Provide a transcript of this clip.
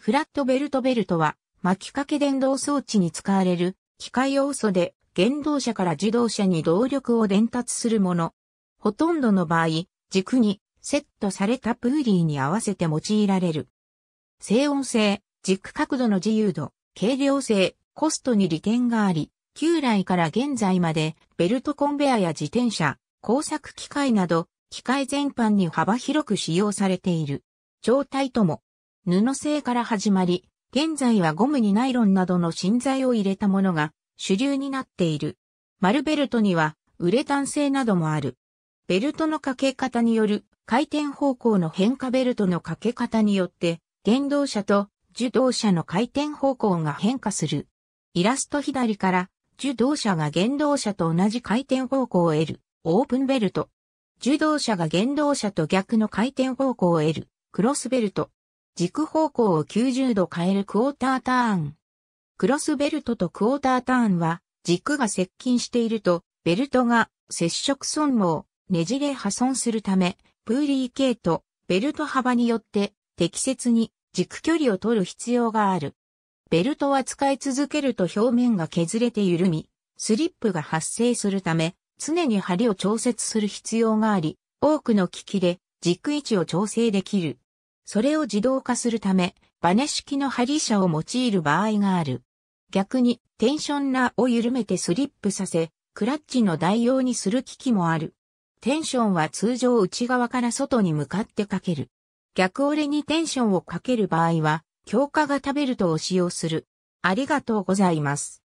フラットベルトベルトは、巻きかけ電動装置に使われる、機械要素で、原動車から自動車に動力を伝達するもの。ほとんどの場合、軸にセットされたプーリーに合わせて用いられる。静音性、軸角度の自由度、軽量性、コストに利点があり、旧来から現在までベルトコンベアや自転車、工作機械など、機械全般に幅広く使用されている。状態とも布製から始まり、現在はゴムにナイロンなどの芯材を入れたものが主流になっている。丸ベルトにはウレタン製などもある。ベルトのかけ方による回転方向の変化ベルトのかけ方によって、原動車と受動車の回転方向が変化する。イラスト左から受動車が原動車と同じ回転方向を得る。オープンベルト。受動車が原動車と逆の回転方向を得る。クロスベルト。軸方向を90度変えるクォーターターン。クロスベルトとクォーターターンは、軸が接近していると、ベルトが接触損耗、ねじれ破損するため、プーリー系とベルト幅によって適切に軸距離を取る必要がある。ベルトは使い続けると表面が削れて緩み、スリップが発生するため、常に針を調節する必要があり、多くの機器で軸位置を調整できる。それを自動化するため、バネ式の針車を用いる場合がある。逆に、テンションラーを緩めてスリップさせ、クラッチの代用にする機器もある。テンションは通常内側から外に向かってかける。逆折れにテンションをかける場合は、強化型ベルトを使用する。ありがとうございます。